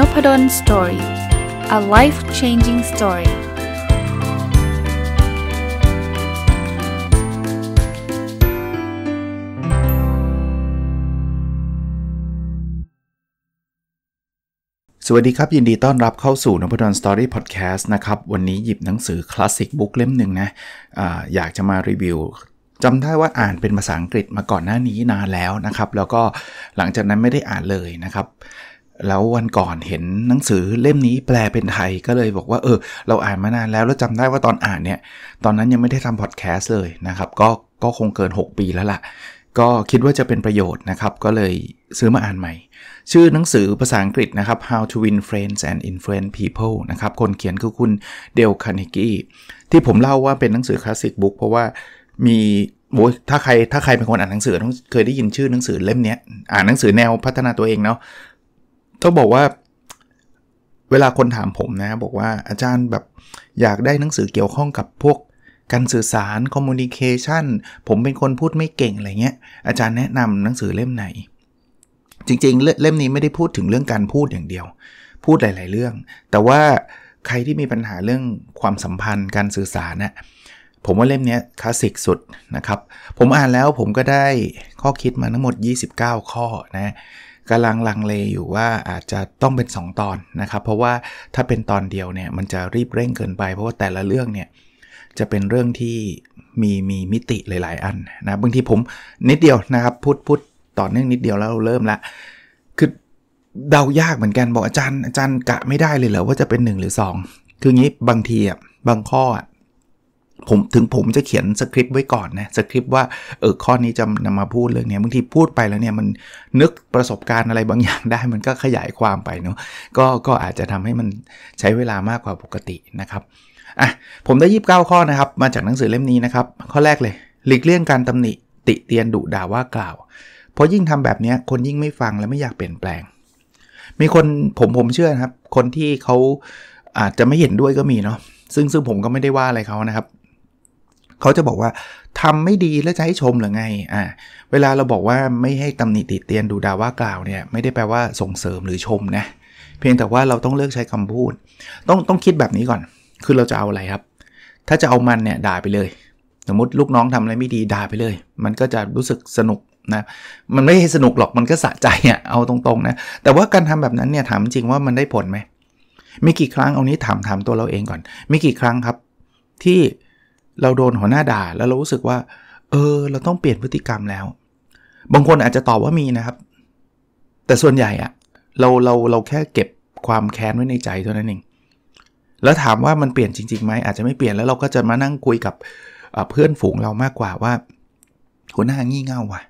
n o p ด d o สตอรี่ a life changing story สวัสดีครับ ยินดีต้อนรับเข้าสู่นพดลสตอรี่พอดแคสต์นะครับ วันนี้หยิบหนังสือคลาสสิกบุ๊กเล่มหนึ่งนะออยากจะมารีวิวจำได้ว่าอ่านเป็นภาษาอังกฤษมาก่อนหน้านี้นานแล้วนะครับ แล้วก็หลังจากนั้นไม่ได้อ่านเลยนะครับแล้ววันก่อนเห็นหนังสือเล่มนี้แปลเป็นไทยก็เลยบอกว่าเออเราอ่านมานานแล้ว แล้วจำได้ว่าตอนอ่านเนี่ยตอนนั้นยังไม่ได้ทำพอดแคสต์เลยนะครับก็ก็คงเกิน 6 ปีแล้วละ่ะ ก็คิดว่าจะเป็นประโยชน์นะครับ ก็เลยซื้อมาอ่านใหม่ ชื่อหนังสือภาษาอังกฤษนะครับ How to Win Friends and Influence People นะครับ คนเขียนคือคุณเดลคานิกี้ที่ผมเล่าว่าเป็นหนังสือคลาสสิกบุ๊กเพราะว่ามีโว้ยถ้าใครถ้าใครเป็นคนอ่านหนังสือต้องเคยได้ยินชื่อหนังสือเล่มนี้อ่านหนังสือแนวพัฒนาตัวเองเนาะต้องบอกว่า เวลาคนถามผมนะบอกว่าอาจารย์แบบอยากได้หนังสือเกี่ยวข้องกับพวกการสื่อสารคอมมูนิเคชันผมเป็นคนพูดไม่เก่งอะไรเงี้ยอาจารย์แนะนำหนังสือเล่มไหน จริงๆ เล่มนี้ไม่ได้พูดถึงเรื่องการพูดอย่างเดียว พูดหลายๆเรื่อง แต่ว่าใครที่มีปัญหาเรื่องความสัมพันธ์ การสื่อสารนะ่ยผมว่าเล่มนี้คลาสสิกสุดนะครับ ผมอ่านแล้วผมก็ได้ข้อคิดมาทั้งหมด 29 ข้อนะกำลังลังเลอยู่ว่าอาจจะต้องเป็น 2 ตอนนะครับ เพราะว่าถ้าเป็นตอนเดียวเนี่ยมันจะรีบเร่งเกินไป เพราะว่าแต่ละเรื่องเนี่ยจะเป็นเรื่องที่มีมีมิติหลาย ๆอันนะบางทีผมนิดเดียวนะครับพูดพูดต่อเนื่องนิดเดียวแล้วเริ่มละคือเดายากเหมือนกัน บอกอาจารย์อาจารย์กะไม่ได้เลยเหรอว่าจะเป็น1หรือ2 คืองี้บางทีอ่ะบางข้ออ่ะผมถึงผมจะเขียนสคริปต์ไว้ก่อนนะสคริปต์ว่าเออข้อนี้จะนำมาพูดเรื่องนี้บางทีพูดไปแล้วเนี่ยมันนึกประสบการณ์อะไรบางอย่างได้ มันก็ขยายความไปเนาะก็ก็อาจจะทำให้มันใช้เวลามากกว่าปกตินะครับอ่ะผมได้ 29 ข้อนะครับ มาจากหนังสือเล่มนี้นะครับข้อแรกเลย หลีกเลี่ยงการตำหนิ ติเตียนดุด่าว่ากล่าว เพราะยิ่งทำแบบนี้คนยิ่งไม่ฟังและไม่อยากเปลี่ยนแปลงมีคนผมผมเชื่อนะครับ คนที่เขาอาจจะไม่เห็นด้วยก็มีเนาะซึ่งซึ่งผมก็ไม่ได้ว่าอะไรเขานะครับเขาจะบอกว่าทำไม่ดีแล้วจะให้ชมหรือไง อ่า เวลาเราบอกว่าไม่ให้ตำหนิติเตียนดูดาว่ากล่าวเนี่ยไม่ได้แปลว่าส่งเสริมหรือชมนะ เพียงแต่ว่าเราต้องเลือกใช้คำพูด ต้องต้องคิดแบบนี้ก่อน คือเราจะเอาอะไรครับ ถ้าจะเอามันเนี่ยด่าไปเลย สมมติลูกน้องทำอะไรไม่ดีด่าไปเลย มันก็จะรู้สึกสนุกนะ มันไม่ให้สนุกหรอก มันก็สะใจอะ่เอาตรง ๆนะ แต่ว่าการทำแบบนั้นเนี่ยถามจริงว่ามันได้ผลไหมมีกี่ครั้งเอานี้ถามถามตัวเราเองก่อนมีกี่ครั้งครับ ที่เราโดนหัวหน้าด่าแล้วเรารู้สึกว่า เออเราต้องเปลี่ยนพฤติกรรมแล้ว บางคนอาจจะตอบว่ามีนะครับ แต่ส่วนใหญ่อะเรา เรา เราแค่เก็บความแค้นไว้ในใจเท่านั้นเองแล้วถามว่ามันเปลี่ยนจริงๆไหมอาจจะไม่เปลี่ยน แล้วเราก็จะมานั่งคุยกับเพื่อนฝูงเรามากกว่าว่าหัวหน้างี่เง่าว่ะ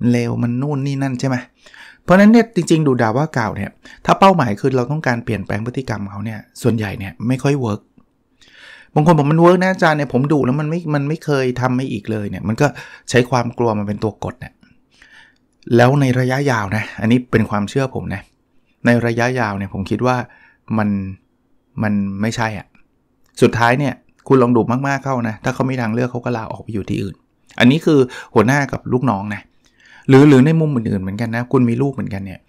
มันเลว มันนู่นนี่นั่นใช่ไหมเพราะนั้นเนี่ยจริง ๆดูดาว่าเก่าเนี่ยถ้าเป้าหมายคือเราต้องการเปลี่ยนแปลงพฤติกรรมเขาเนี่ยส่วนใหญ่เนี่ยไม่ค่อยเวิร์กบางคนบอกมันเวิร์กนะอาจารย์เนี่ยผมดูแล้วมันไม่ มันไม่เคยทำให้อีกเลยเนี่ย มันก็ใช้ความกลัวมันเป็นตัวกดเนี่ยแล้วในระยะยาวนะอันนี้เป็นความเชื่อผมนะในระยะยาวเนี่ยผมคิดว่ามัน มันไม่ใช่อะ่ะสุดท้ายเนี่ย คุณลองดูมากๆเข้านะถ้าเขาไม่ทางเลือกเขาก็ลาออกไปอยู่ที่อื่น อันนี้คือหัวหน้ากับลูกน้องนะหรือหรือในมุมอื่น ๆ เหมือนกันนะคุณมีลูกเหมือนกันเนี่ย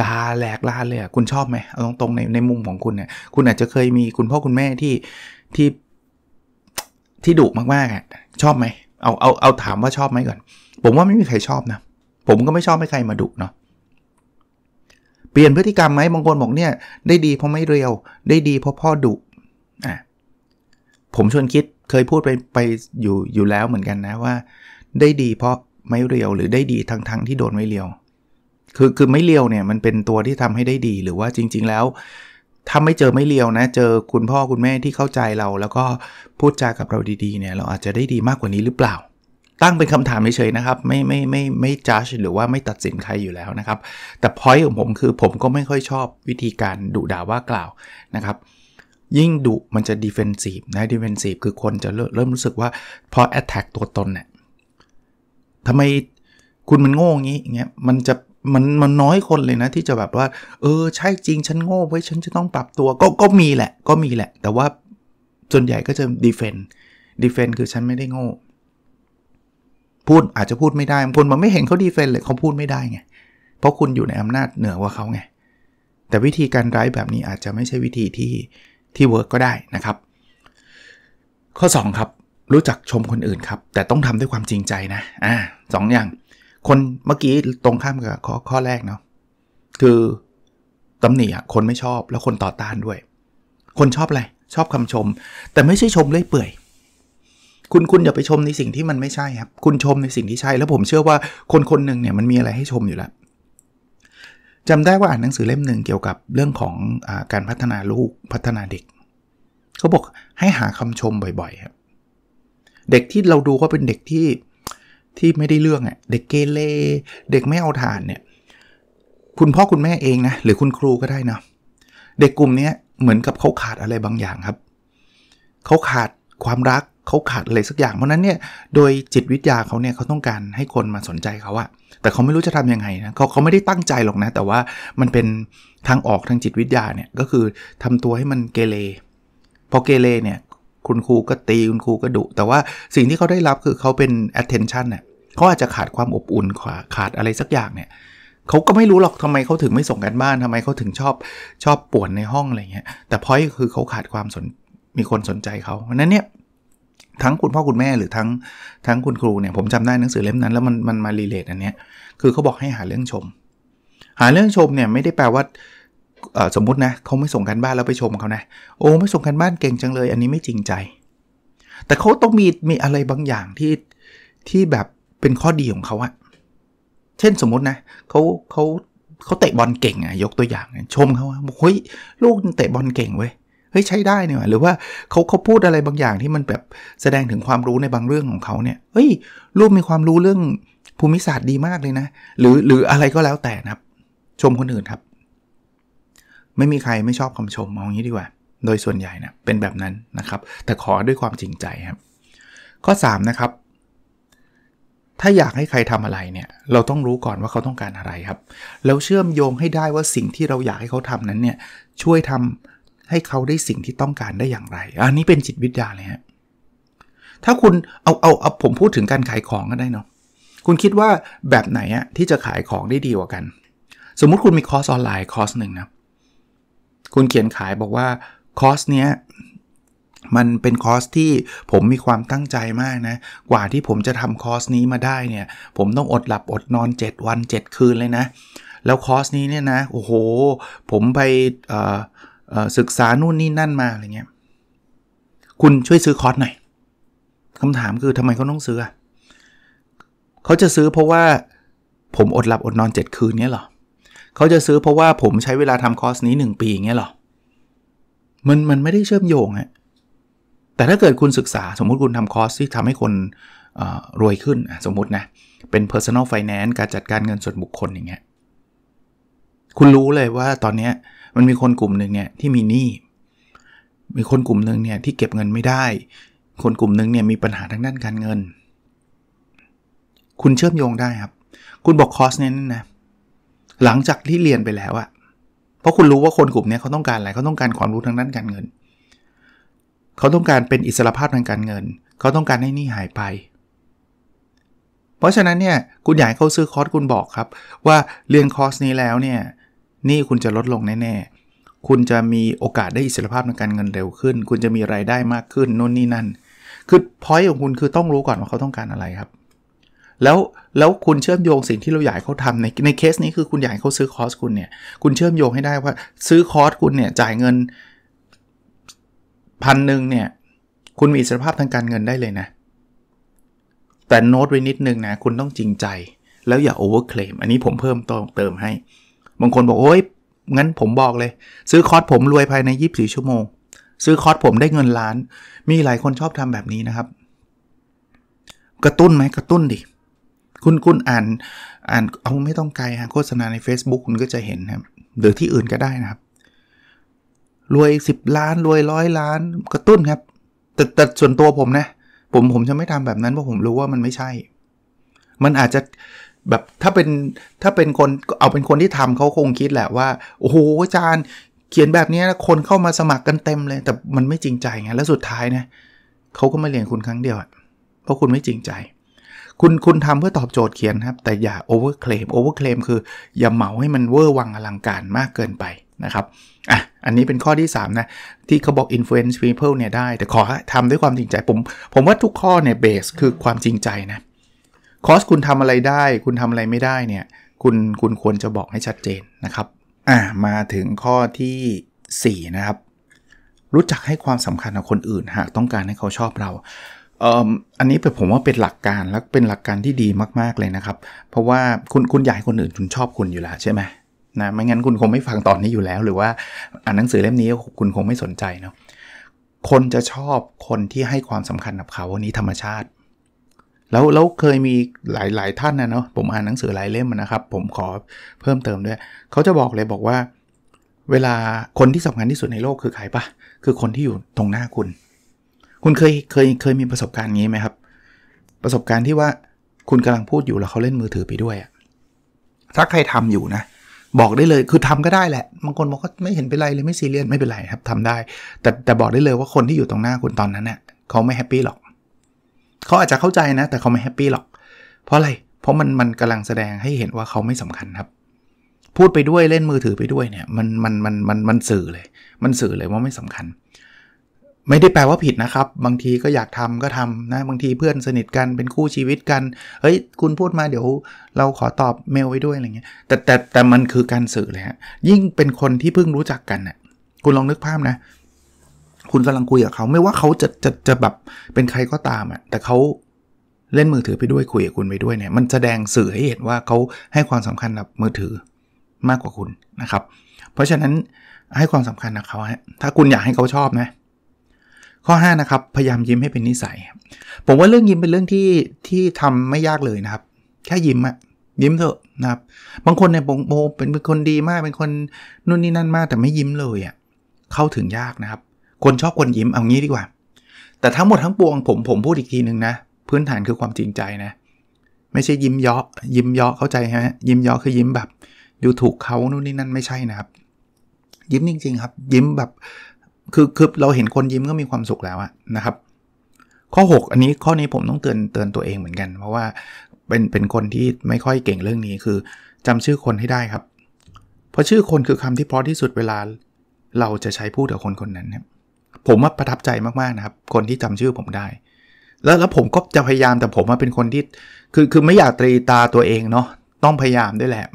ดาแหลกลาเลยอ่ะคุณชอบไหมเอาตรงๆในในมุมของคุณเนี่ยคุณอาจจะเคยมีคุณพ่อคุณแม่ที่ที่ที่ดุมากๆอ่ะชอบไหมเอาเอาเอาถามว่าชอบไหมก่อน ผมว่าไม่มีใครชอบนะ ผมก็ไม่ชอบให้ใครมาดุเนาะเปลี่ยนพฤติกรรมไหมบางคนบอกเนี่ยได้ดีเพราะไม่เรียว ได้ดีเพราะพ่อดุอ่ะผมชวนคิดเคยพูดไปไปอยู่อยู่แล้วเหมือนกันนะว่าได้ดีเพราะไม่เรียว หรือได้ดีทั้งทังที่โดนไม่เรียว คือคือไม่เรียวเนี่ยมันเป็นตัวที่ทำให้ได้ดีหรือว่าจริง ๆแล้วถ้าไม่เจอไม่เลียวนะ เจอคุณพ่อคุณแม่ที่เข้าใจเราแล้วก็พูดจากับเราดีๆเนี่ยเราอาจจะได้ดีมากกว่านี้หรือเปล่า ตั้งเป็นคำถามเฉยๆนะครับ ไม่ไม่ไม่ไม่จาชหรือว่าไม่ตัดสินใครอยู่แล้วนะครับ แต่พอยของผมคือผมก็ไม่ค่อยชอบวิธีการดุด่าว่ากล่าวนะครับ ยิ่งดุมันจะดิเฟนซีฟนะดิเฟนซีฟคือคนจะเริ่มรู้สึกว่า พอแอตแทกตัวตนเนี่ยทำไมคุณมันโง่งี้เงี้ยมันจะมันมันน้อยคนเลยนะ ที่จะแบบว่าเออใช่จริงฉันโง่ ไว้ฉันจะต้องปรับตัวก็ก็มีแหละก็มีแหละ แต่ว่าส่วนใหญ่ก็จะดีเฟน์ดีเฟน์คือฉันไม่ได้โง่ พูดอาจจะพูดไม่ได้คนมันไม่เห็นเขาดีเฟน์เลยเขาพูดไม่ได้ไงเพราะคุณอยู่ในอำนาจเหนือกว่าเขาไง แต่วิธีการไร้แบบนี้อาจจะไม่ใช่วิธีที่ที่เวิร์กก็ได้นะครับ ข้อ 2 ครับ รู้จักชมคนอื่นครับแต่ต้องทำด้วยความจริงใจนะอ่าสออย่างคนเมื่อกี้ตรงข้ามกับข้อข้อแรกเนาะคือตำหนิอ่ะคนไม่ชอบแล้วคนต่อต้านด้วย คนชอบอะไร ชอบคำชม แต่ไม่ใช่ชมเล่ยเปื่อย คุณคุณอย่าไปชมในสิ่งที่มันไม่ใช่ครับ คุณชมในสิ่งที่ใช่ แล้วผมเชื่อว่าคนคนหนึ่งเนี่ยมันมีอะไรให้ชมอยู่แล้วจำได้ว่าอ่านหนังสือเล่มหนึ่งเกี่ยวกับเรื่องของอการพัฒนาลูก พัฒนาเด็กเขาบอกให้หาคำชมบ่อยๆครับเด็กที่เราดูว่าเป็นเด็กที่ที่ไม่ได้เรื่องอะ่ะเด็กเกเรเด็กไม่เอาทานเนี่ยคุณพ่อคุณแม่เองนะหรือคุณครูก็ได้นะ เด็กกลุ่มนี้เหมือนกับเขาขาดอะไรบางอย่างครับ เขาขาดความรักเขาขาดอะไรสักอย่าง เพราะนั้นเนี่ยโดยจิตวิทยาเขาเนี่ยเขาต้องการให้คนมาสนใจเขาอะแต่เขาไม่รู้จะทํำยังไงนะเขาเขาไม่ได้ตั้งใจหรอกนะ แต่ว่ามันเป็นทางออกทางจิตวิทยาเนี่ยก็คือทำตัวให้มันเกเรพอเกเรเนี่ยคุณครูก็ตีคุณครูก็ดุแต่ว่าสิ่งที่เขาได้รับคือเขาเป็น attention เนี่ยเขาอาจจะขาดความอบอุ่นขาขาดอะไรสักอย่างเนี่ยเขาก็ไม่รู้หรอกทำไมเขาถึงไม่ส่งกันบ้านทำไมเขาถึงชอบชอบป่วนในห้องอะไรเงี้ยแต่พอยคือเขาขาดความสนมีคนสนใจเขา เพราะนั้นเนี่ยทั้งคุณพ่อคุณแม่หรือทั้งทั้งคุณครูเนี่ยผมจำได้หนังสือเล่มนั้นแล้วมันมันมารีเลทอันเนี้ยคือเขาบอกให้หาเรื่องชม หาเรื่องชมเนี่ยไม่ได้แปลว่าสมมตินะเขาไม่ส่งกันบ้านแล้วไปชมเขานะโอ้ไม่ส่งกันบ้านเก่งจังเลย อันนี้ไม่จริงใจ แต่เขาต้องมีมีอะไรบางอย่างที่ที่แบบเป็นข้อดีของเขาอะเช่นสมมตินะเขาเขาเขาเตะบอลเก่งอะยกตัวอย่าง ชมเขาว่าเฮ้ยลูกเตะบอลเก่งเว้ยเฮ้ยใช้ได้เนี่ยหรือว่าเขาเขาพูดอะไรบางอย่างที่มันแบบแสดงถึงความรู้ในบางเรื่องของเขาเนี่ยเฮ้ยลูกมีความรู้เรื่องภูมิศาสตร์ดีมากเลยนะหรือหรืออะไรก็แล้วแต่นะครับ ชมคนอื่นครับไม่มีใครไม่ชอบคำชมมองงี้ดีกว่า โดยส่วนใหญ่นะเป็นแบบนั้นนะครับ แต่ขอด้วยความจริงใจครับ ข้อ 3 นะครับ ถ้าอยากให้ใครทำอะไรเนี่ย เราต้องรู้ก่อนว่าเขาต้องการอะไรครับ แล้วเชื่อมโยงให้ได้ว่าสิ่งที่เราอยากให้เขาทำนั้นเนี่ยช่วยทำให้เขาได้สิ่งที่ต้องการได้อย่างไร อันนี้เป็นจิตวิทยาเลยฮะถ้าคุณเอาเอาเอาผมพูดถึงการขายของก็ได้เนาะคุณคิดว่าแบบไหนอะที่จะขายของได้ดีกว่ากัน สมมุติคุณมีคอร์สออนไลน์คอร์สหนึ่งนะคุณเขียนขายบอกว่าคอสเนี้ยมันเป็นคอสที่ผมมีความตั้งใจมากนะ กว่าที่ผมจะทำคอสนี้มาได้เนี่ยผมต้องอดหลับอดนอน7วัน 7 คืนเลยนะ แล้วคอสนี้เนี่ยนะโอ้โห ผมไปศึกษา นู่นนี่นั่นมาอะไรเงี้ยคุณช่วยซื้อคอสหน่อยคำถามคือทำไมเขาต้องซื้อเขาจะซื้อเพราะว่าผมอดหลับอดนอน7 คืนเนี้ยหรอเขาจะซื้อเพราะว่าผมใช้เวลาทำคอร์สนี้ 1 ปีเงี้ยหรอ มันมันไม่ได้เชื่อมโยงอะแต่ถ้าเกิดคุณศึกษา สมมุติคุณทำคอร์สที่ทำให้คนรวยขึ้นสมมตินะ เป็น personal finance การจัดการเงินส่วนบุคคลอย่างเงี้ย คุณรู้เลยว่าตอนนี้มันมีคนกลุ่มหนึ่งเนี่ยที่มีหนี้ มีคนกลุ่มหนึ่งเนี่ยที่เก็บเงินไม่ได้ คนกลุ่มหนึ่งเนี่ยมีปัญหาทางด้านการเงิน คุณเชื่อมโยงได้ครับ คุณบอกคอสเนี่ยนะหลังจากที่เรียนไปแล้วอะเพราะคุณรู้ว่าคนกลุ่มนี้เขาต้องการอะไร เขาต้องการความรู้ทางด้านการเงิน เขาต้องการเป็นอิสระภาพทางการเงิน เขาต้องการให้นี่หายไป เพราะฉะนั้นเนี่ย คุณอยากให่เขาซื้อคอร์สคุณบอกครับ ว่าเรียนคอร์สนี้แล้วเนี่ยนี่คุณจะลดลงแน่ ๆคุณจะมีโอกาสได้อิสระภาพทางการเงินเร็วขึ้น คุณจะมีไรายได้มากขึ้นนู่นนี่นั่น คือพอยของคุณคือต้องรู้ก่อนว่าเขาต้องการอะไรครับแล้วแล้วคุณเชื่อมโยงสิ่งที่เราอยากเขาทำในในเคสนี้คือคุณอยากเขาซื้อคอร์สคุณเนี่ย คุณเชื่อมโยงให้ได้ว่าซื้อคอร์สคุณเนี่ยจ่ายเงินพันหนึ่งเนี่ย คุณมีอิสรภาพทางการเงินได้เลยนะ แต่โน้ตไว้นิดนึงนะ คุณต้องจริงใจ แล้วอย่าโอเวอร์เคลมอันนี้ผมเพิ่มเติมให้ บางคนบอกโอ้ย งั้นผมบอกเลย ซื้อคอร์สผมรวยภายใน24ชั่วโมง ซื้อคอร์สผมได้เงินล้าน มีหลายคนชอบทำแบบนี้นะครับ กระตุ้นไหมกระตุ้นดิคุณคุณอ่านอ่านเอาไม่ต้องไกลฮะโฆษณาใน Facebook คุณก็จะเห็นครับหรือที่อื่นก็ได้นะครับ รวย 10 ล้าน รวยร้อยล้านกระตุ้นครับ แต่แต่ส่วนตัวผมนะ ผมผมจะไม่ทำแบบนั้น เพราะผมรู้ว่ามันไม่ใช่ มันอาจจะ แบบ ถ้าเป็น ถ้าเป็นคนเอาเป็นคนที่ทำเขาคงคิดแหละว่า โอ้โหอาจารย์เขียนแบบนี้คนเข้ามาสมัครกันเต็มเลย แต่มันไม่จริงใจไงแล้วสุดท้ายนะเขาก็มาเรียนคุณครั้งเดียวเพราะคุณไม่จริงใจคุณคุณทำเพื่อตอบโจทย์เขียนครับ แต่อย่าโอเวอร์เคลมโอเวอร์เคลมคืออย่าเหมาให้มันเวอร์วังอลังการมากเกินไปนะครับอ่ะอันนี้เป็นข้อที่ 3 นะ ที่เขาบอก influence people เนี่ยได้แต่ขอทำด้วยความจริงใจ ผมผมว่าทุกข้อเนี่ยเบสคือความจริงใจนะคอสคุณทำอะไรได้ คุณทำอะไรไม่ได้เนี่ย คุณคุณควรจะบอกให้ชัดเจนนะครับ อ่ะมาถึงข้อที่ 4 นะครับรู้จักให้ความสำคัญกับคนอื่นหากต้องการให้เขาชอบเราอันนี้ผมว่าเป็นหลักการและเป็นหลักการที่ดีมากๆเลยนะครับ เพราะว่าคุณคุณอยากคนอื่นคุณชอบคุณอยู่แล้วใช่ไหมนะไม่งั้นคุณคงไม่ฟังตอนนี้อยู่แล้ว หรือว่าอ่านหนังสือเล่มนี้ คุณคงไม่สนใจเนาะคนจะชอบคนที่ให้ความสำคัญกับเขาอันนี้ธรรมชาติ แล้วแล้วเคยมีหลายๆท่านนะเนาะผมอ่านหนังสือหลายเล่มนะครับผมขอเพิ่มเติมด้วยเขาจะบอกเลยบอกว่า เวลาคนที่สำคัญที่สุดในโลกคือใครปะคือคนที่อยู่ตรงหน้าคุณคุณเคยเคยเคยมีประสบการณ์งี้ไหมครับ ประสบการณ์ที่ว่าคุณกำลังพูดอยู่แล้วเขาเล่นมือถือไปด้วยถ้าใครทำอยู่นะ บอกได้เลยคือทำก็ได้แหละบางคนบอกก็ไม่เห็นเป็นไรเลยไม่ซีเรียสไม่เป็นไรครับทำได้ แต่แต่บอกได้เลยว่าคนที่อยู่ตรงหน้าคุณตอนนั้นเนะ่ยเขาไม่แฮปปี้หรอกเขาอาจจะเข้าใจนะ แต่เขาไม่แฮปปี้หรอกเพราะอะไรเพราะมันมันกำลังแสดงให้เห็นว่าเขาไม่สำคัญครับ พูดไปด้วยเล่นมือถือไปด้วยเนี่ย มันมันมันมันมันสื่อเลย มันสื่อเลยว่าไม่สำคัญไม่ได้แปลว่าผิดนะครับ บางทีก็อยากทำก็ทำนะ บางทีเพื่อนสนิทกันเป็นคู่ชีวิตกัน เฮ้ยคุณพูดมาเดี๋ยวเราขอตอบเมลไว้ด้วยอะไรเงี้ย แต่แต่แต่มันคือการสื่อเลยฮะ ยิ่งเป็นคนที่เพิ่งรู้จักกันนะ่ะ คุณลองนึกภาพนะ คุณกำลังคุยกับเขา ไม่ว่าเขาจะจะจะแบบเป็นใครก็ตามอะ่ะ แต่เขาเล่นมือถือไปด้วยคุยกับคุณไปด้วยเนี่ย มันแสดงสื่อให้เห็นว่าเขาให้ความสำคัญกับมือถือมากกว่าคุณนะครับ เพราะฉะนั้นให้ความสำคัญกับเขาฮะ ถ้าคุณอยากให้เขาชอบนะข้อ5นะครับพยายามยิ้มให้เป็นนิสัย ผมว่าเรื่องยิ้มเป็นเรื่องที่ที่ทำไม่ยากเลยนะครับ แค่ยิ้มอะยิ้มเถอะนะครับ บางคนเนี่ยโบเป็นคนดีมากเป็นคนนู่นนี่นั่นมากแต่ไม่ยิ้มเลยอะเข้าถึงยากนะครับ คนชอบคนยิ้มเอางี้ดีกว่า แต่ทั้งหมดทั้งปวง ผมผมพูดอีกทีหนึ่งนะ พื้นฐานคือความจริงใจนะ ไม่ใช่ยิ้มยาะยิ้มยาะเข้าใจไฮะยิ้มยาะคือยิ้มแบบ ดูถูกเขานู่นนี่นั่นไม่ใช่นะครับยิ้มจริงๆครับ ยิ้มแบบคือคือเราเห็นคนยิ้มก็มีความสุขแล้วนะครับ ข้อ 6 อันนี้ข้อนี้ผมต้องเตือนเตือนตัวเองเหมือนกันเพราะว่าเป็นเป็นคนที่ไม่ค่อยเก่งเรื่องนี้คือ จำชื่อคนให้ได้ครับ เพราะชื่อคนคือคำที่พอที่สุดเวลาเราจะใช้พูดกับคนคนนั้นนรผมว่าประทับใจมากๆนะครับคนที่จำชื่อผมได้ แล้วแล้วผมก็จะพยายามแต่ผมว่าเป็นคนที่คือคือไม่อยากตรีตาตัวเองเนาะต้องพยายามด้วย แหละ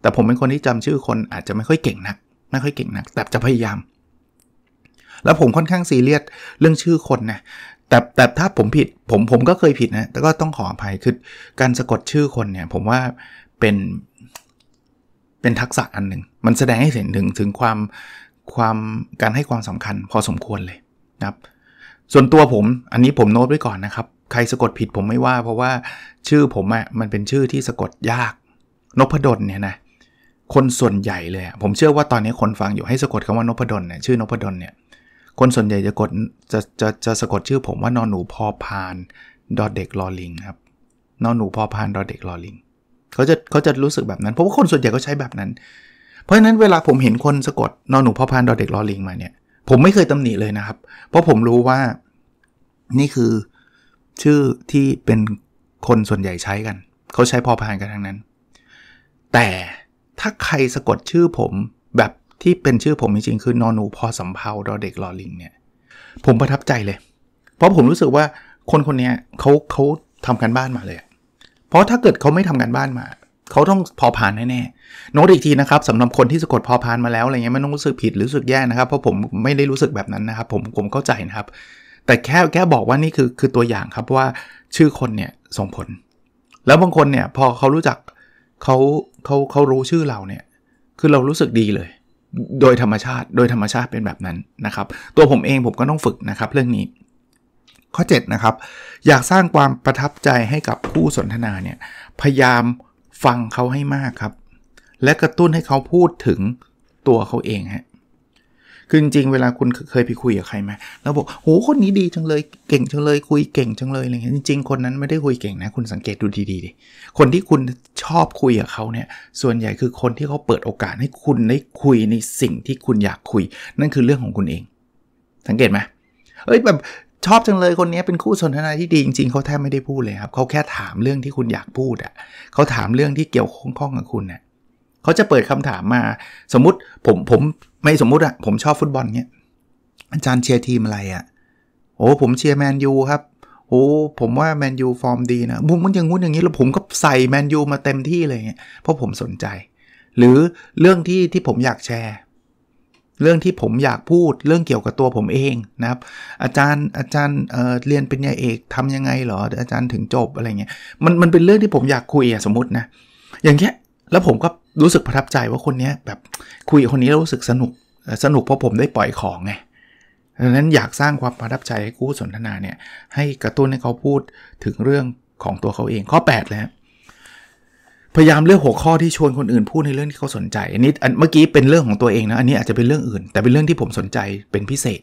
แต่ผมเป็นคนที่จำชื่อคนอาจจะไม่ค่อยเก่งนัก ไม่ค่อยเก่งนักแต่จะพยายามแล้วผมค่อนข้างซีเรียส เรื่องชื่อคนนะ แต่แต่ถ้าผมผิดผมผมก็เคยผิดนะ แต่ก็ต้องขออภัยคือ การสะกดชื่อคนเนี่ย ผมว่าเป็นเป็นทักษะอันหนึ่งมันแสดงให้เห็นถึงถึงความความการให้ความสำคัญพอสมควรเลยนะครับ ส่วนตัวผมอันนี้ผมโน้ตไว้ก่อนนะครับ ใครสะกดผิดผมไม่ว่าเพราะว่าชื่อผมอะ่ะมันเป็นชื่อที่สะกดยากนพดลเนี่ยนะคนส่วนใหญ่เลยผมเชื่อว่าตอนนี้คนฟังอยู่ให้สะกดคำว่านพดลเนี่ยชื่อนพดลเนี่ยคนส่วนใหญ่จะกดจะจะจะสะกดชื่อผมว่านอนหนูพอพานดอเด็กลอลิงครับนอนหนูพอพานดอเด็กลอลิงเขาจะเขาจะรู้สึกแบบนั้น เพราะว่าคนส่วนใหญ่ก็ใช้แบบนั้นเพราะฉะนั้นเวลาผมเห็นคนสะกดนอนหนูพอพานดอเด็กลอลิงมาเนี่ยผมไม่เคยตำหนิเลยนะครับ เพราะผมรู้ว่านี่คือชื่อที่เป็นคนส่วนใหญ่ใช้กัน เขาใช้พอพานกันทั้งนั้น แต่ถ้าใครสะกดชื่อผมแบบที่เป็นชื่อผมจริงๆคือนอนู พอสำเพาดอเด็กลอลิงเนี่ยผมประทับใจเลย เพราะผมรู้สึกว่าคนคนนี้เขาเขาทำกันบ้านมาเลยเพราะถ้าเกิดเขาไม่ทำกันบ้านมาเขาต้องพอผ่านแน่แน่โน้ตอีกทีนะครับสำหรับคนที่สะกดพอผ่านมาแล้วอะไรเงี้ยไม่ต้องรู้สึกผิดหรือรู้สึกแย่นะครับเพราะ ผมไม่ได้รู้สึกแบบนั้นนะครับ ผมผมเข้าใจนะครับ แต่แค่แค่บอกว่านี่คือคือตัวอย่างครับว่าชื่อคนเนี่ยส่งผล แล้วบางคนเนี่ยพอเขารู้จักเขาเขาเขารู้ชื่อเราเนี่ยคือเรารู้สึกดีเลยโดยธรรมชาติโดยธรรมชาติเป็นแบบนั้นนะครับ ตัวผมเองผมก็ต้องฝึกนะครับเรื่องนี้ ข้อ 7 นะครับ อยากสร้างความประทับใจให้กับผู้สนทนาเนี่ยพยายามฟังเขาให้มากครับ และกระตุ้นให้เขาพูดถึงตัวเขาเองฮะคือจริงเวลาคุณเคยไปคุยกับใครไหมแล้วบอกโหคนนี้ดีจังเลยเก่งจังเลย คุยเก่ง จังเลยอะไรเงี้ยจริงๆคนนั้นไม่ได้คุยเก่งนะ คุณสังเกตดูดีๆดิคนที่คุณชอบคุยกับเขาเนี่ย ส่วนใหญ่คือคนที่เขาเปิดโอกาสให้คุณได้คุยในสิ่งที่คุณอยากคุย นั่นคือเรื่องของคุณเอง สังเกตไหมเอ้ยแบบชอบจังเลยคนนี้เป็นคู่สนทนาที่ดีจริงๆเขาแทบไม่ได้พูดเลยครับเขาแค่ถามเรื่องที่คุณอยากพูดอะ่ะเขาถามเรื่องที่เกี่ยวข้องกับคุณนะ่ยเขาจะเปิดคำถามมาสมมติผมผมไม่สมมุติอะผมชอบฟุตบอลเนี้ยอาจารย์เชียร์ทีมอะไรอะโอ้ผมเชียร์แมนยูครับโอ้ผมว่าแมนยูฟอร์มดีนะบุ้มมันยังงู้นอย่างนี้แล้วผมก็ใส่แมนยูมาเต็มที่เลยเนี้ยเพราะผมสนใจ หรือเรื่องที่ที่ผมอยากแชร์ เรื่องที่ผมอยากพูด เรื่องเกี่ยวกับตัวผมเองนะครับ อาจารย์อาจารย์เเรียนเป็นยาเอกทำยังไงหรออาจารย์ถึงจบอะไรเงี้ยมันมันเป็นเรื่องที่ผมอยากคุยอะสมมตินะอย่างเงี้ยแล้วผมก็รู้สึกประทับใจว่าคนนี้แบบคุยคนนี้แล้วรู้สึกสนุกสนุกเพราะผมได้ปล่อยของไงดังนั้นอยากสร้างความประทับใจให้คู่สนทนาเนี่ยให้กระตุ้นให้เขาพูดถึงเรื่องของตัวเขาเองข้อ8แล้วพยายามเลือกหัวข้อที่ชวนคนอื่นพูดในเรื่องที่เขาสนใจอันนี้เมื่อกี้เป็นเรื่องของตัวเองนะอันนี้อาจจะเป็นเรื่องอื่น แต่เป็นเรื่องที่ผมสนใจเป็นพิเศษ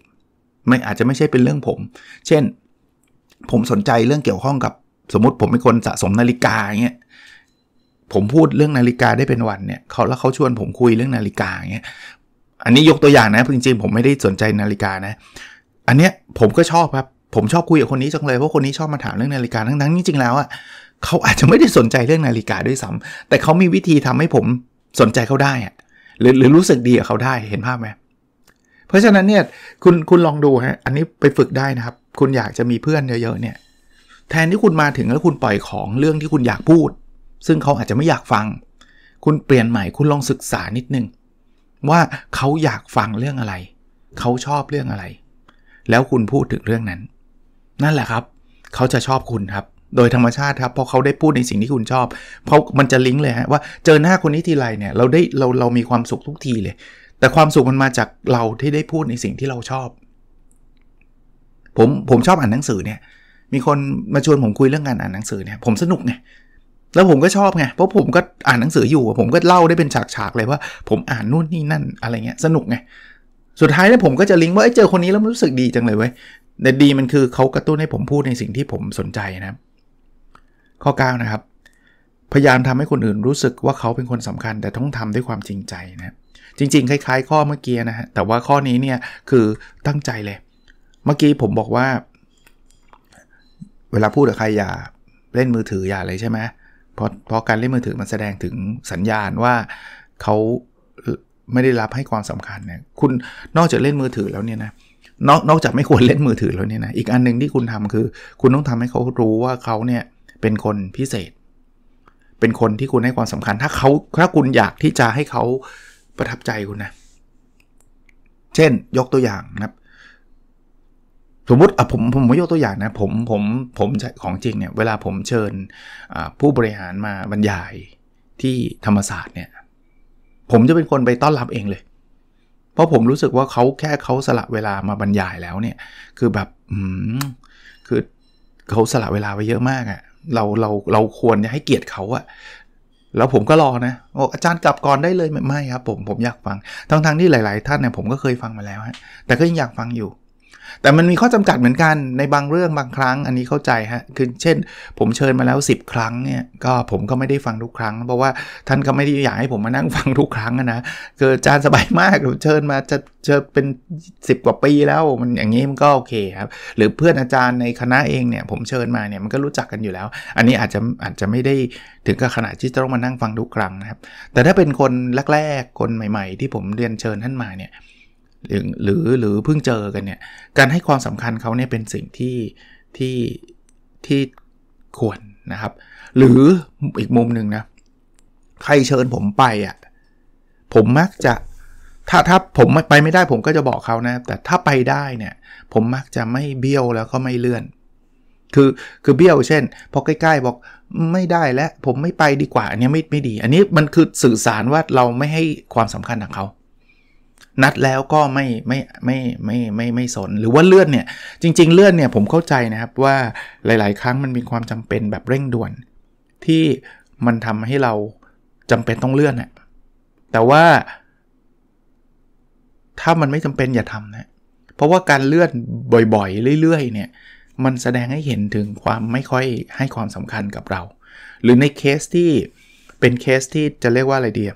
ไม่อาจจะไม่ใช่เป็นเรื่องผม เช่นผมสนใจเรื่องเกี่ยวข้องกับสมมติผมเป็นคนสะสมนาฬิกาเงี้ยผมพูดเรื่องนาฬิกาได้เป็นวันเนี่ยเขาแล้วเขาชวนผมคุยเรื่องนาฬิกาเงี้ยอันนี้ยกตัวอย่างนะจริงๆ ผมไม่ได้สนใจนาฬิกานะอันเนี้ยผมก็ชอบครับ ผมชอบคุยกับคนนี้จังเลย เพราะคนนี้ชอบมาถาม เรื่องนาฬิกาทั้งั้นนจริงๆแล้วอะ่ะเขาอาจจะไม่ได้สนใจเรื่องนาฬิกาด้วยซ้ำ แต่เขามีวิธีทำให้ผมสนใจเขาได้อะหรือหรือรู้สึกดีกับเขาได้เห็นภาพไหมเพราะฉะนั้นเนี่ยคุณคุณลองดูฮะอันนี้ไปฝึกได้นะครับคุณอยากจะมีเพื่อนเยอะๆเนี่ยแทนที่คุณมาถึงแล้วคุณปล่อยของเรื่องที่คุณอยากพูดซึ่งเขาอาจจะไม่อยากฟัง คุณเปลี่ยนใหม่คุณลองศึกษานิดนึง ว่าเขาอยากฟังเรื่องอะไร เขาชอบเรื่องอะไร แล้วคุณพูดถึงเรื่องนั้น นั่นแหละครับ เขาจะชอบคุณครับโดยธรรมชาติครับเพราะเขาได้พูดในสิ่งที่คุณชอบ เพราะมันจะลิงก์เลยฮะว่าเจอหน้าคนนี้ทีไรเนี่ยเราได้เราเรามีความสุขทุกทีเลย แต่ความสุขมันมาจากเราที่ได้พูดในสิ่งที่เราชอบ ผมผมชอบอ่านหนังสือเนี่ยมีคนมาชวนผมคุยเรื่องการอ่านหนังสือเนี่ยผมสนุกไงแล้วผมก็ชอบไง เพราะผมก็อ่านหนังสืออยู่ผมก็เล่าได้เป็นฉากๆ เลยว่า ผมอ่านนู่นนี่นั่นอะไรเงี้ย สนุกไง สุดท้ายเนี่ยผมก็จะลิงก์ว่าเจอคนนี้แล้วรู้สึกดีจังเลยเว้ยแต่ดีมันคือเขากระตุ้นให้ผมพูดในสิ่งที่ผมสนใจนะข้อ9นะครับพยายามทำให้คนอื่นรู้สึกว่าเขาเป็นคนสำคัญ แต่ต้องทำด้วยความจริงใจนะ จริงๆคล้าย ๆ ข้อเมื่อกี้นะฮะแต่ว่าข้อนี้เนี่ยคือตั้งใจเลย เมื่อกี้ผมบอกว่า เวลาพูดกับใครอย่าเล่นมือถืออย่าอะไรใช่ไหมแเพราะเพราะการเล่นมือถือมันแสดงถึงสัญญาณว่าเขาไม่ได้รับให้ความสำคัญเนี่ย คุณนอกจากเล่นมือถือแล้วเนี่ยนะนอกนอกจากไม่ควรเล่นมือถือแล้วเนี่ยนะอีกอันหนึ่งที่คุณทำคือ คุณต้องทำให้เขารู้ว่าเขาเนี่ยเป็นคนพิเศษ เป็นคนที่คุณให้ความสำคัญ ถ้าเขาถ้าคุณอยากที่จะให้เขาประทับใจคุณนะ เช่นยกตัวอย่างนะครับสมมติอ่ะผมผมยกตัวอย่างนะ ผมผมผมของจริงเนี่ย เวลาผมเชิญผู้บริหารมาบรรยายที่ธรรมศาสตร์เนี่ย ผมจะเป็นคนไปต้อนรับเองเลย เพราะผมรู้สึกว่าเขาแค่เขาสละเวลามาบรรยายแล้วเนี่ย คือแบบอืมคือเขาสละเวลาไปเยอะมากอะ่ะเราเราเราควรจะให้เกียรติเขาอะแล้วผมก็รอนะโอ้อาจารย์กลับก่อนได้เลยไม่ครับ ผมผมอยากฟังทั้งทั้งที่หลาย ๆ ท่านเนี่ยผมก็เคยฟังมาแล้วฮะแต่ก็ยังอยากฟังอยู่แต่มันมีข้อจำกัดเหมือนกันในบางเรื่องบางครั้ง อันนี้เข้าใจฮะคือเช่น ผมเชิญมาแล้ว 10 ครั้งเนี่ยก็ผมก็ไม่ได้ฟังทุกครั้ง เพราะว่าท่านก็ไม่ได้ อยากให้ผมมานั่งฟังทุกครั้งนะคืออาจารย์สบายมากเชิญมาจะเชิญเป็น 10 กว่าปีแล้วมันอย่างนี้มันก็โอเคครับหรือเพื่อนอาจารย์ในคณะเองเนี่ยผมเชิญมาเนี่ยมันก็รู้จักกันอยู่แล้ว อันนี้อาจจะอาจจะไม่ได้ถึงกับขนาดที่ต้องมานั่งฟังทุกครั้งนะครับแต่ถ้าเป็นคนแรกๆคนใหม่ ๆ ที่ผมเรียนเชิญท่านมาเนี่ยหรือหรือเพิ่งเจอกันเนี่ย การให้ความสำคัญเขาเนี่ยเป็นสิ่งที่ที่ที่ควรนะครับ หรืออีกมุมหนึ่งนะใครเชิญผมไปอะ่ะผมมักจะถ้าถ้าผมไปไม่ได้ผมก็จะบอกเขานะแต่ถ้าไปได้เนี่ย ผมมักจะไม่เบี้ยวแล้วก็ไม่เลื่อน คือคือเบี้ยวเช่นพอใกล้ๆบอกไม่ได้แล้วผมไม่ไปดีกว่าอันนี้ไม่ไม่ดี อันนี้มันคือสื่อสารว่าเราไม่ให้ความสำคัญกับเขานัดแล้วก็ไม่ไม่ไม่ไม่ไม่ไม่สนหรือว่าเลื่อนเนี่ย จริงๆเลื่อนเนี่ยผมเข้าใจนะครับว่าหลาย ๆ ครั้งมันมีความจำเป็นแบบเร่งด่วน ที่มันทำให้เราจำเป็นต้องเลื่อนนะแต่ว่า ถ้ามันไม่จำเป็นอย่าทำนะ เพราะว่าการเลื่อนบ่อยๆ เรื่อยๆเนี่ยมันแสดงให้เห็นถึงความไม่ค่อยให้ความสำคัญกับเรา หรือในเคสที่เป็นเคสที่จะเรียกว่าอะไรดีย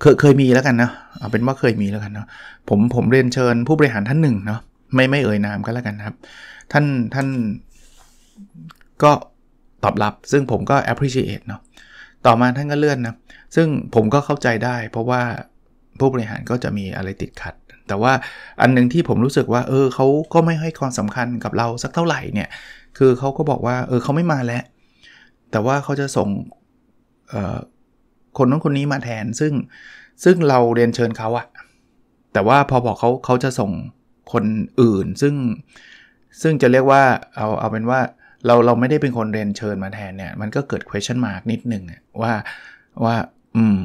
เคยเคยมีแล้วกันนะเอาเป็นว่าเคยมีแล้วกันเนาะผมผมเรียนเชิญผู้บริหารท่านหนึ่งเนาะไม่ไม่เอ่ยนามก็แล้วกันครับ ท่านท่านก็ตอบรับซึ่งผมก็ appreciate เนาะต่อมาท่านก็เลื่อนนะซึ่งผมก็เข้าใจได้เพราะว่าผู้บริหารก็จะมีอะไรติดขัด แต่ว่าอันนึงที่ผมรู้สึกว่าเออเขาก็ไม่ให้ความสำคัญกับเราสักเท่าไหร่เนี่ย คือเขาก็บอกว่าเออเขาไม่มาแล้วแต่ว่าเขาจะส่งคนนั้นคนนี้มาแทนซึ่งซึ่งเราเรียนเชิญเขาอะแต่ว่าพอบอกเขาเขาจะส่งคนอื่น ซึ่ง ซึ่งจะเรียกว่า เอาเอาเป็นว่าเราเราไม่ได้เป็นคนเรียนเชิญมาแทนเนี่ยมันก็เกิด question mark นิดนึงว่าว่า อืม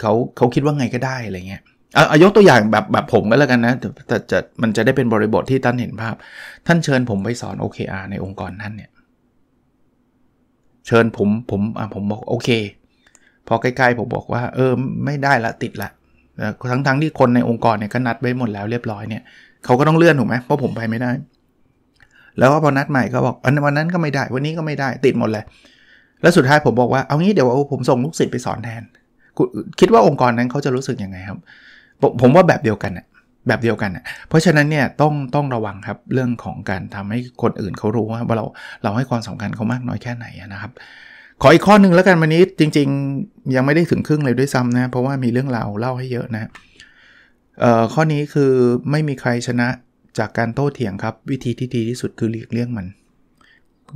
เขาเขาคิดว่าไงก็ได้อะไรเงี้ยเอายกตัวอย่างแบบแบบผมก็แล้วกันนะแต่จะมันจะได้เป็นบริบทที่ท่านเห็นภาพ ท่านเชิญผมไปสอน OKR ในองค์กรท่านเนี่ยเชิญผมผมอ่ะผมบอกโอเคพอใกล้ๆผมบอกว่า เออไม่ได้ละติดละทั้งๆที่คนในองค์กรเนี่ยก็นัดไว้หมดแล้วเรียบร้อยเนี่ยเขาก็ต้องเลื่อนถูกไหมเพราะผมไปไม่ได้ แล้วก็พอนัดใหม่ก็บอกอวันนั้นก็ไม่ได้ วันนี้ก็ไม่ได้ติดหมดเลย แล้วสุดท้ายผมบอกว่าเอางี้เดี๋ยวผมส่งลูกศิษย์ไปสอนแทนคิดว่าองค์กรนั้นเขาจะรู้สึกยังไงครับ ผมว่าแบบเดียวกันแบบเดียวกันอะเพราะฉะนั้นเนี่ยต้องต้องระวังครับเรื่องของการทำให้คนอื่นเขารู้ว่าเราเราให้ความสำคัญเขามากน้อยแค่ไหนนะครับขออีกข้อนึงแล้วกันวันนี้จริงๆ ยังไม่ได้ถึงครึ่งเลยด้วยซ้ำนะ เพราะว่ามีเรื่องราวเล่าให้เยอะนะข้อนี้คือไม่มีใครชนะจากการโต้เถียงครับ วิธีที่ดี ที่สุดคือหลีกเลี่ยงมัน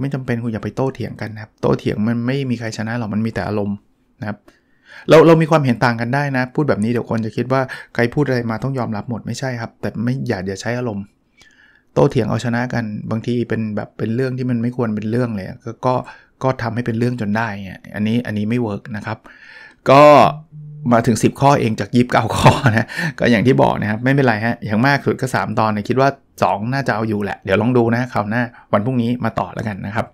ไม่จำเป็นคุณอย่าไปโต้เถียงกันนะครับ โต้เถียงมันไม่มีใครชนะหรอกมันมีแต่อารมณ์นะครับ เราเรามีความเห็นต่างกันได้นะ พูดแบบนี้เดี๋ยวคนจะคิดว่าใครพูดอะไรมาต้องยอมรับหมดไม่ใช่ครับ แต่ไม่อย่าอย่าใช้อารมณ์ โต้เถียงเอาชนะกันบางทีเป็นแบบเป็นเรื่องที่มันไม่ควรเป็นเรื่องเลย ก็ก็ทำให้เป็นเรื่องจนได้เนี่ยอันนี้อันนี้ไม่เวิร์กนะครับ ก็มาถึง 10 ข้อเองจากยีบเก้าข้อนะ ก็อย่างที่บอกนะครับ ไม่เป็นไรฮะอย่างมากสุดก็ 3 ตอนเนี่ยคิดว่า 2 น่าจะเอาอยู่แหละ เดี๋ยวลองดูนะคราวหน้าวันพรุ่งนี้มาต่อแล้วกันนะครับ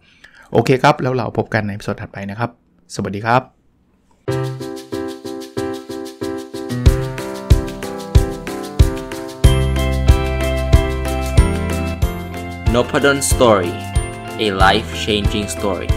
โอเคครับแล้วเราพบกันในสดถัดไปนะครับ สวัสดีครับ n o p a d o n Story a life changing story